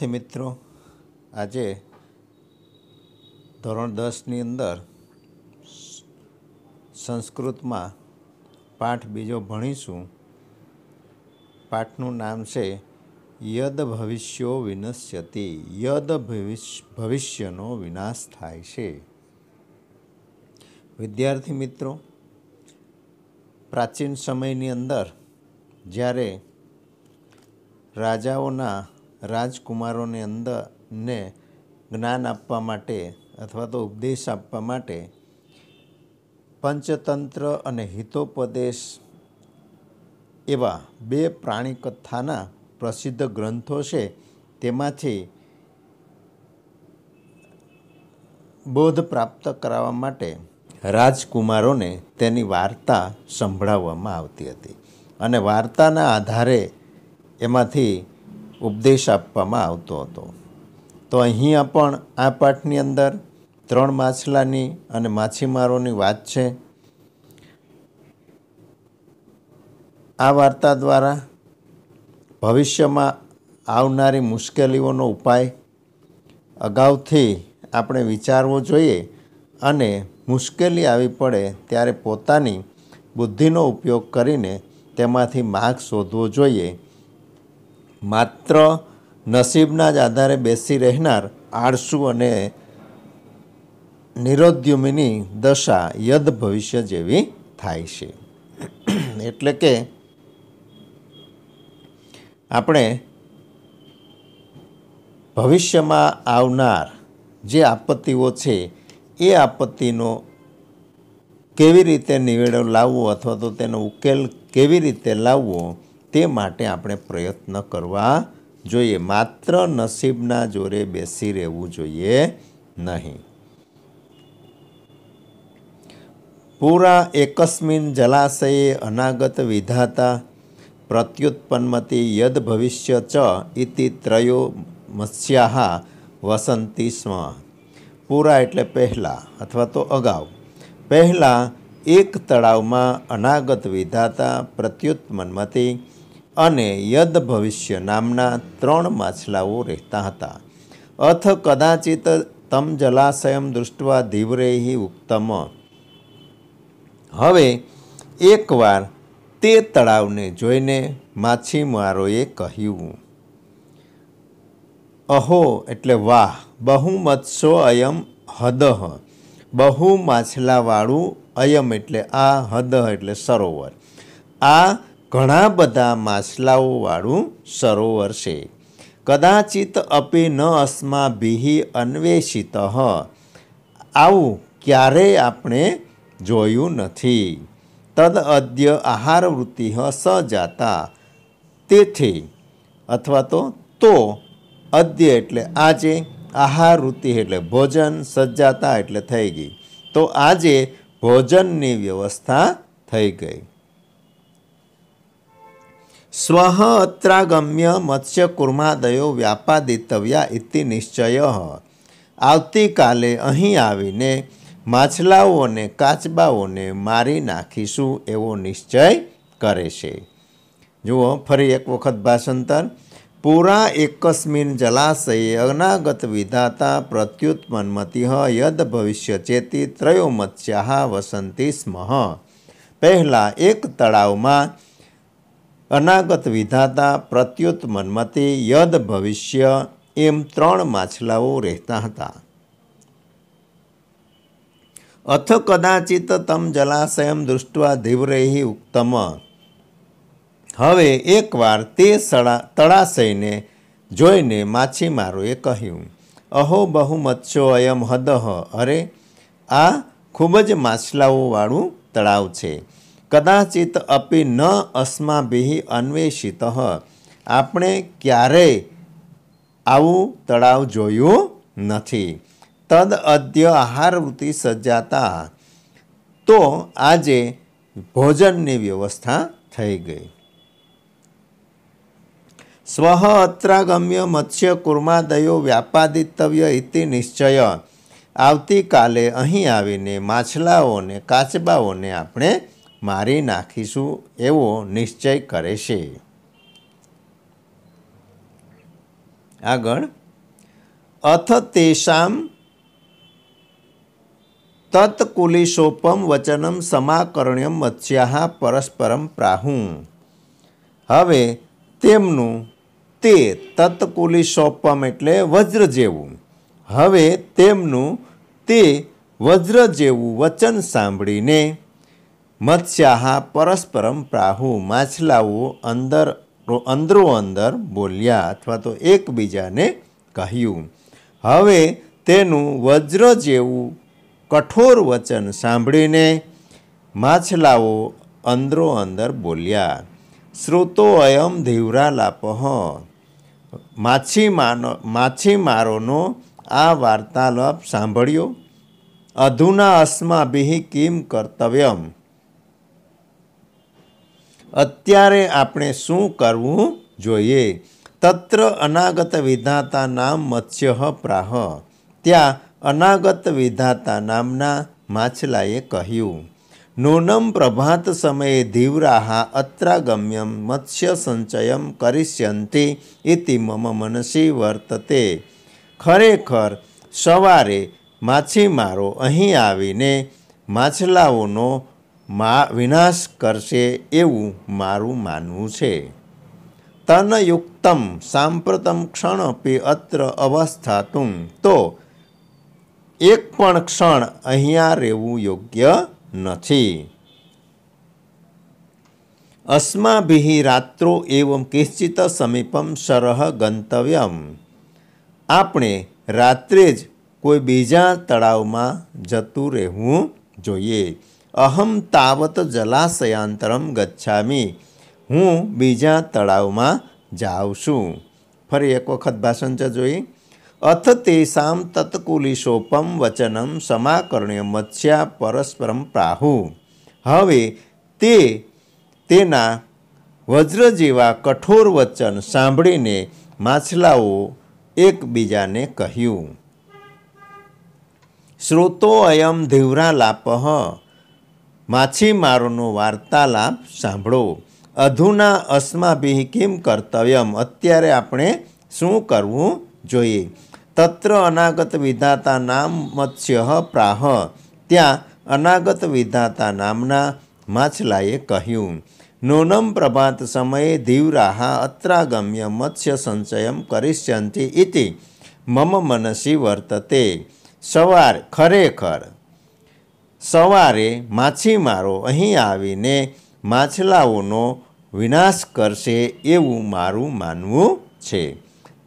વિદ્યાર્થી મિત્રો આજે ધોરણ દસની અંદર સંસ્કૃતમાં પાઠ બીજો ભણીશું પાઠનું નામ છે યદ ભવિષ્યો વિનશ્યતિ યદ ભવિષ્ય ભવિષ્યનો વિનાશ થાય છે વિદ્યાર્થી મિત્રો પ્રાચીન સમયની અંદર જ્યારે રાજાઓના રાજકુમારોની અંદરને જ્ઞાન આપવા માટે અથવા તો ઉપદેશ આપવા માટે પંચતંત્ર અને હિતોપદેશ એવા બે પ્રાણી કથાના પ્રસિદ્ધ ગ્રંથો છે તેમાંથી બોધ પ્રાપ્ત કરાવવા માટે રાજકુમારોને તેની વાર્તા સંભળાવવામાં આવતી હતી અને વાર્તાના આધારે એમાંથી ઉપદેશ આપવામાં આવતો હતો તો અહીંયા પણ આ પાઠની અંદર ત્રણ માછલાની અને માછીમારોની વાત છે આ વાર્તા દ્વારા ભવિષ્યમાં આવનારી મુશ્કેલીઓનો ઉપાય અગાઉથી આપણે વિચારવો જોઈએ અને મુશ્કેલી આવી પડે ત્યારે પોતાની બુદ્ધિનો ઉપયોગ કરીને તેમાંથી માર્ગ શોધવો જોઈએ માત્ર નસીબના જ આધારે બેસી રહેનાર આળસુ અને નિરોદ્યમીની દશા યદ ભવિષ્ય જેવી થાય છે એટલે કે આપણે ભવિષ્યમાં આવનાર જે આપત્તિઓ છે એ આપત્તિનો કેવી રીતે નિવેડો લાવવો અથવા તો તેનો ઉકેલ કેવી રીતે લાવવો તે માટે આપણે પ્રયત્ન કરવા જોઈએ માત્ર નસીબના જોરે બેસી રહેવું જોઈએ નહીં પૂરા એકસ્મિન જલાશયે અનાગત વિધાતા પ્રત્યુત્પન્મતિ યદ ભવિષ્ય ચ ઇતિ ત્રયો મત્સ્યાહા વસંતી સ્મ પૂરા એટલે પહેલાં અથવા તો અગાઉ પહેલાં એક તળાવમાં અનાગત વિધાતા પ્રત્યુત્પન્મતી અને યદ ભવિષ્ય નામના ત્રણ માછલાઓ રહેતા હતા અથ કદાચિત તમ જલાશયમ દૃષ્ટવા ધીવરેહી ઉક્તમ હવે એકવાર તે તળાવને જોઈને માછીમારોએ કહ્યું અહો એટલે વાહ બહુ મત્સો અયમ હદહ બહુ માછલાવાળું અયમ એટલે આ હદહ એટલે સરોવર આ ઘણા બધા માછલાઓવાળું સરોવર છે કદાચિત અપે ન અસ્માભિહિ અન્વેષિત આવું ક્યારેય આપણે જોયું નથી તદ અદ્ય આહાર વૃત્તિ આહારવૃત્તિ સજાતા તેથી અથવા તો તો અદ્ય એટલે આજે આહાર વૃત્તિ એટલે ભોજન સજ્જાતા એટલે થઈ ગઈ તો આજે ભોજનની વ્યવસ્થા થઈ ગઈ સ્વ અત્રાગમ્ય મત્સ્યકુર્માદયો વ્યાપાદિતવ્યા ઇતિ નિશ્ચય આવતીકાલે અહીં આવીને માછલાઓને કાચબાઓને મારી નાખીશું એવો નિશ્ચય કરે છે જુઓ ફરી એક વખત ભાષાંતર પુરા એકસ્મિન જલાશયે અનાગત વિધાતા પ્રત્યુત મન્મતિહ યદ ભવિષ્ય ચેતી ત્રયો મત્સ્યા વસંતી સ્મ પહેલાં એક તળાવમાં અનાગત વિધાતા પ્રત્યુત મન્મતે યદ ભવિષ્ય એમ ત્રણ માછલાઓ રહેતા હતા અથ કદાચિત તમ જલાશયમ દૃષ્ટવા ધીવ્રેહી ઉક્તમ હવે એકવાર તે તળાશયને જોઈને માછીમારોએ કહ્યું અહો બહુ મત્સ્યો અયમ હદહ અરે આ ખૂબ જ માછલાઓવાળું તળાવ છે કદાચિત અપી ન અસ્માભિ અન્વેષિત આપણે ક્યારેય આવું તળાવ જોયું નથી તદ અદ્ય આહારવૃત્તિ સજ્જાતા તો આજે ભોજનની વ્યવસ્થા થઈ ગઈ સ્વઃ અત્રાગમ્ય મત્સ્ય કુર્માદયો વ્યાપાદિતવ્ય ઇતિ નિશ્ચય આવતીકાલે અહીં આવીને માછલાઓને કાચબાઓને આપણે મારી નાખીશું એવો નિશ્ચય કરે છે આગળ અથ તેષામ તત્કુલિશોપમ વચનમ સમાકરણ્યમ વચ્યા પરસ્પરમ પ્રાહું હવે તેમનું તે તત્કુલિશોપમ એટલે વજ્ર જેવું હવે તેમનું તે વજ્ર જેવું વચન સાંભળીને મત્સ્યાહા પરસ્પરમ પ્રાહુ માછલાઓ અંદર અંદરો અંદર બોલ્યા અથવા તો એકબીજાને કહ્યું હવે તેનું વજ્ર જેવું કઠોર વચન સાંભળીને માછલાઓ અંદરો અંદર બોલ્યા શ્રોતો અયમ ધીવરા લાપહ માછીમાનો માછીમારોનો આ વાર્તાલાપ સાંભળ્યો અધુના અસ્માભિ કિમ કર્તવ્યમ અત્યારે આપણે શું કરવું જોઈએ તત્ર અનાગત વિધાતા નામ મત્સ્ય પ્રાહ ત્યાં અનાગત વિધાતા નામના માછલાએ કહ્યું નૂનમ પ્રભાત સમયે ધીવરાહા અત્રાગમ્યમ મત્સ્ય સંચયમ કરિષ્યંતિ ઇતિ મમ મનસી વર્તતે ખરેખર સવારે માછીમારો અહીં આવીને માછલાઓનો મા વિનાશ કરશે એવું મારું માનવું છે તનયુક્તમ સાંપ્રતમ ક્ષણપી અત્ર અવસ્થાતું તો એક પણ ક્ષણ અહીંયા રહેવું યોગ્ય નથી અસ્માભિ રાત્રો એવમ કિશ્ચિત સમીપમ સરહ ગંતવ્યમ આપણે રાત્રે જ કોઈ બીજા તળાવમાં જતું રહેવું જોઈએ અહમ તાવત જલાશયાંતરમ ગચ્છામી હું બીજા તળાવમાં જાઉં છું ફરી એક વખત ભાષણ છે જોઈએ અથ તત્કુલી તત્કુલિશોપમ વચનમ સમાકર્ણ્ય મત્સ્યા પરસ્પરમ પ્રાહુ હવે તે તેના વજ્ર જેવા કઠોર વચન સાંભળીને માછલાઓ એકબીજાને કહ્યું શ્રોતો અયમ ધીવરા લાપહ માછીમારોનો વાર્તાલાપ સાંભળો અધુના અસ્માભિ કિમ કર્તવ્યમ અત્યારે આપણે શું કરવું જોઈએ તત્ર અનાગત વિધાતા નામ મત્સ્ય પ્રાહ ત્યાં અનાગત વિધાતા નામના માછલાએ કહ્યું નૂનમ પ્રભાત સમયે ધીવરાહા અત્રાગમ્ય મત્સ્ય સંચયમ કરિષ્યંતિ ઇતિ મમ મનસી વર્તતે સવાર ખરેખર સવારે માછીમારો અહીં આવીને માછલાઓનો વિનાશ કરશે એવું મારું માનવું છે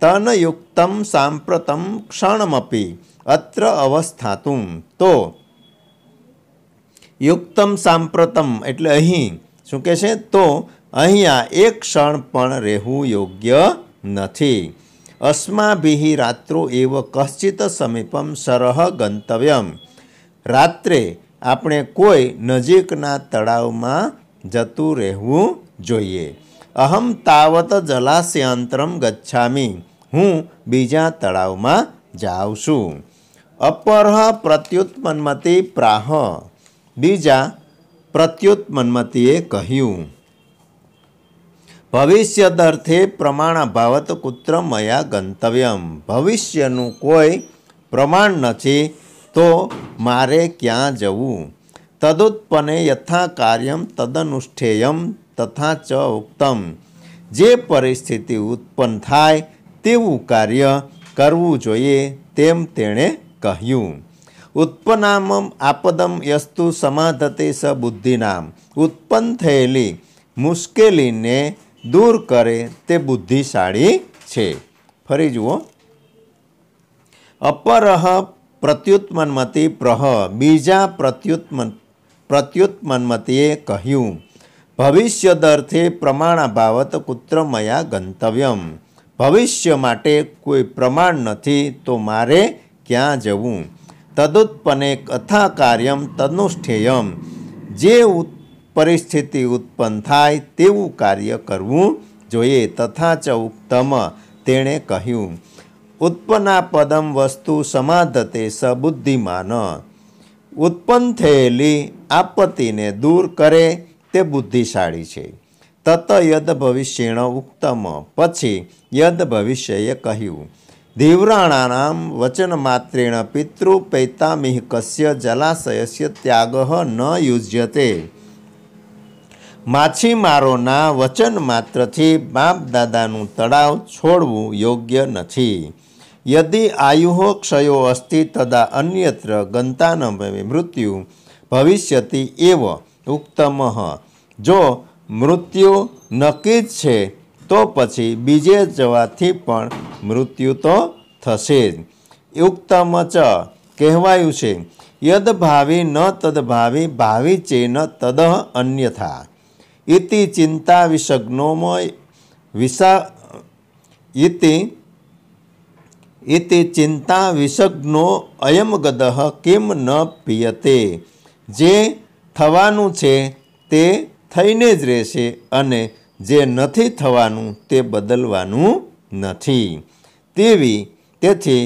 તનયુક્તમ સાંપ્રતમ ક્ષણમપી અત્ર અવસ્થાતું તો યુક્તમ સાંપ્રતમ એટલે અહીં શું કહે છે તો અહીંયા એક ક્ષણ પણ રહેવું યોગ્ય નથી અસ્માભિ રાત્રો એવ કશ્ચિત સમીપમ સરહ ગંતવ્યમ રાત્રે આપણે કોઈ નજીકના તળાવમાં જતું રહેવું જોઈએ અહમ તાવત જલાશયાંતરમ ગચ્છામી હું બીજા તળાવમાં જાઉં છું અપરહ પ્રત્યુત્પન્મતિ પ્રાહ બીજા પ્રત્યુત્પન્મતિએ કહ્યું ભવિષ્યદર્થે પ્રમાણાભાવત કુત્ર મયા ગંતવ્યમ ભવિષ્યનું કોઈ પ્રમાણ નથી તો મારે ક્યાં જવું તદુત્પને યથા કાર્યમ તદનુષ્ઠેયમ તથા ચ ઉક્તમ જે પરિસ્થિતિ ઉત્પન્ન થાય તેવું કાર્ય કરવું જોઈએ તેમ તેણે કહ્યું ઉત્પન્નામમ આપદમ યસ્તુ સમાધતે સ બુદ્ધિનામ ઉત્પન્ન થયેલી મુશ્કેલીને દૂર કરે તે બુદ્ધિશાળી છે ફરી જુઓ અપરહ પ્રત્યુત્પન્નમતી પ્રહ બીજા પ્રત્યુત્પન્ન પ્રત્યુત્પન્નમતીએ કહ્યું ભવિષ્યદર્થે પ્રમાણાભાવત મયા ગંતવ્યમ ભવિષ્ય માટે કોઈ પ્રમાણ નથી તો મારે ક્યાં જવું તદુત્પન્ને કથા કાર્યમ તદનુષ્ઠેયમ જે પરિસ્થિતિ ઉત્પન્ન થાય તેવું કાર્ય કરવું જોઈએ તથા ચ ઉક્તમ તેણે કહ્યું ઉત્પન્નાપદમ વસ્તુ સમાધતે સબુદ્ધિમાન ઉત્પન્ન થયેલી આપત્તિને દૂર કરે તે બુદ્ધિશાળી છે તત યદ ભવિષ્યણ ઉક્તમ પછી યદ ભવિષ્યએ કહ્યું ધીવરાણાનામ વચન માત્રેણ પિતૃ પૈતામિહ કશ્ય જલાશયસ્ય ત્યાગ ન યુજ્યતે માછીમારોના વચન માત્રથી બાપ દાદાનું તળાવ છોડવું યોગ્ય નથી યદિ આયુ ક્ષયો અસ્તિ તદા અન્યત્ર ગંતાનમે મૃત્યુ ભવિષ્યતિ એવ ઉક્તમ જો મૃત્યુ નક્કી જ છે તો પછી બીજે જવાથી પણ મૃત્યુ તો થશે જ ઉક્તમ ચ કહેવાયું છે યદ ભાવિ ન તદભાવિ ભાવિ ચે ન તદ અન્યથા ઇતિ ચિંતા વિસગ્નોમય વિસા ઇતિ એતે ચિંતા વિષગ્નો ગદહ કેમ ન પિયતે જે થવાનું છે તે થઈને જ રહેશે અને જે નથી થવાનું તે બદલવાનું નથી તેવી તેથી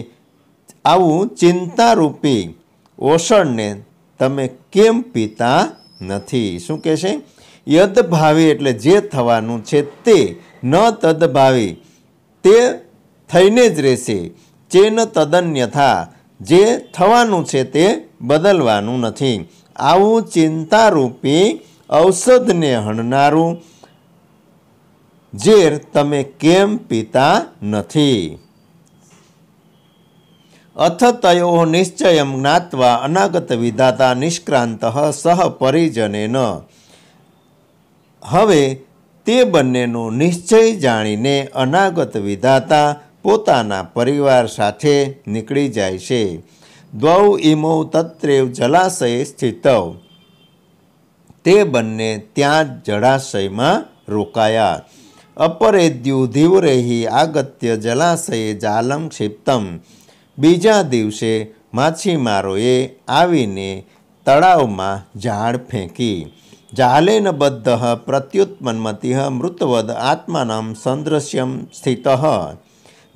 આવું ચિંતારૂપી ઓષણને તમે કેમ પીતા નથી શું કહે છે યદભાવી એટલે જે થવાનું છે તે ન તદભાવી તે થઈને જ રહેશે ચેન તદન્યથા જે થવાનું છે તે બદલવાનું નથી આવું ચિંતારૂપી ઔષધને હણનારું ઝેર તમે કેમ પીતા નથી અથ તયો નિશ્ચયમ જ્ઞાત્વા અનાગત વિધાતા નિષ્ક્રાંત સહ પરિજનેન હવે તે બંનેનો નિશ્ચય જાણીને અનાગત વિધાતા પોતાના પરિવાર સાથે નીકળી જાય છે દ્વૌ ઇમૌ તત્રેવ જલાશય સ્થિત તે બંને ત્યાં જળાશયમાં રોકાયા અપરેદ્યુ ધીવરેહી આગત્ય જલાશયે જાલમ ક્ષિપ્તમ બીજા દિવસે માછીમારોએ આવીને તળાવમાં ઝાડ ફેંકી જાલેન બદ્ધ પ્રત્યુત્પન્મતિ મૃતવદ આત્માનમ સંદ્રશ્યમ સ્થિત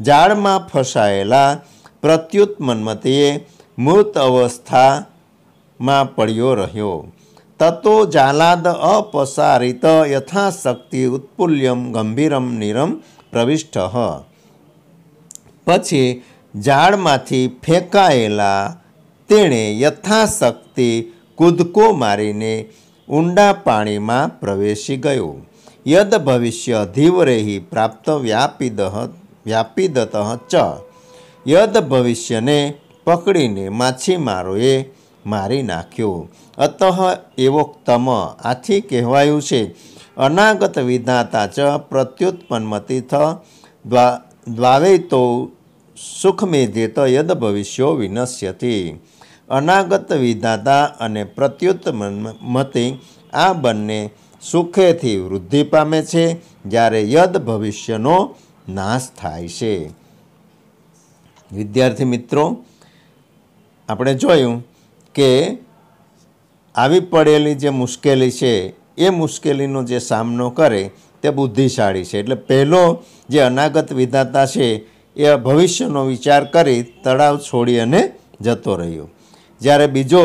જાળમાં ફસાયેલા પ્રત્યુત મન્મથે મૃત અવસ્થામાં પડ્યો રહ્યો તતો જાલાદ અપસારિત યથાશક્તિ ઉત્પુલ્યમ ગંભીરમ નિરમ પ્રવિષ્ટ પછી ઝાડમાંથી ફેંકાયેલા તેણે યથાશક્તિ કૂદકો મારીને ઊંડા પાણીમાં પ્રવેશી ગયો યદ ભવિષ્ય ધીવરેહી પ્રાપ્ત વ્યાપિદહ વ્યાપિદત ચ યદ ભવિષ્યને પકડીને માછીમારોએ મારી નાખ્યો અતઃ એવોક્તમ આથી કહેવાયું છે અનાગત વિધાતા ચ પ્રત્યુત્પન્મતિ થ દ્વાવૈતો સુખમેધેત યદ ભવિષ્યો વિનશ્યતી અનાગત વિધાતા અને પ્રત્યુત્પન્મતી આ બંને સુખેથી વૃદ્ધિ પામે છે જ્યારે યદ ભવિષ્યનો નાશ થાય છે વિદ્યાર્થી મિત્રો આપણે જોયું કે આવી પડેલી જે મુશ્કેલી છે એ મુશ્કેલીનો જે સામનો કરે તે બુદ્ધિશાળી છે એટલે પહેલો જે અનાગત વિધાતા છે એ ભવિષ્યનો વિચાર કરી તળાવ છોડી અને જતો રહ્યો જ્યારે બીજો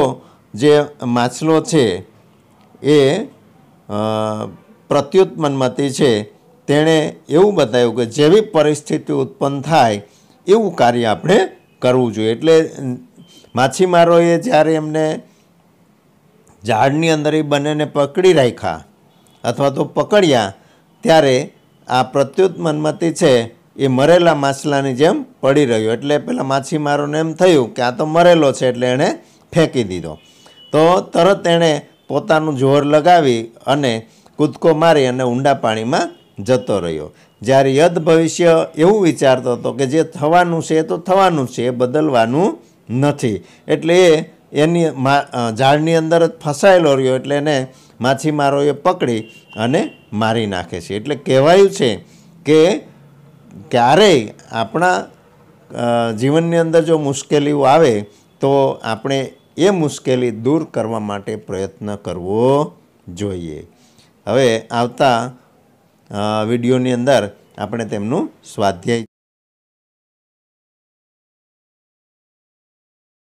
જે માછલો છે એ પ્રત્યુત્મનમતી છે તેણે એવું બતાવ્યું કે જેવી પરિસ્થિતિ ઉત્પન્ન થાય એવું કાર્ય આપણે કરવું જોઈએ એટલે માછીમારોએ જ્યારે એમને ઝાડની અંદર એ બંનેને પકડી રાખ્યા અથવા તો પકડ્યા ત્યારે આ પ્રત્યુત મનમતી છે એ મરેલા માછલાની જેમ પડી રહ્યું એટલે પેલા માછીમારોને એમ થયું કે આ તો મરેલો છે એટલે એણે ફેંકી દીધો તો તરત એણે પોતાનું જોર લગાવી અને કૂદકો મારી અને ઊંડા પાણીમાં જતો રહ્યો જ્યારે યદ ભવિષ્ય એવું વિચારતો હતો કે જે થવાનું છે તો થવાનું છે બદલવાનું નથી એટલે એ એની ઝાડની અંદર જ ફસાયેલો રહ્યો એટલે એને માછીમારોએ પકડી અને મારી નાખે છે એટલે કહેવાયું છે કે ક્યારેય આપણા જીવનની અંદર જો મુશ્કેલીઓ આવે તો આપણે એ મુશ્કેલી દૂર કરવા માટે પ્રયત્ન કરવો જોઈએ હવે આવતા વિડીયોની અંદર આપણે તેમનું સ્વાધ્યાય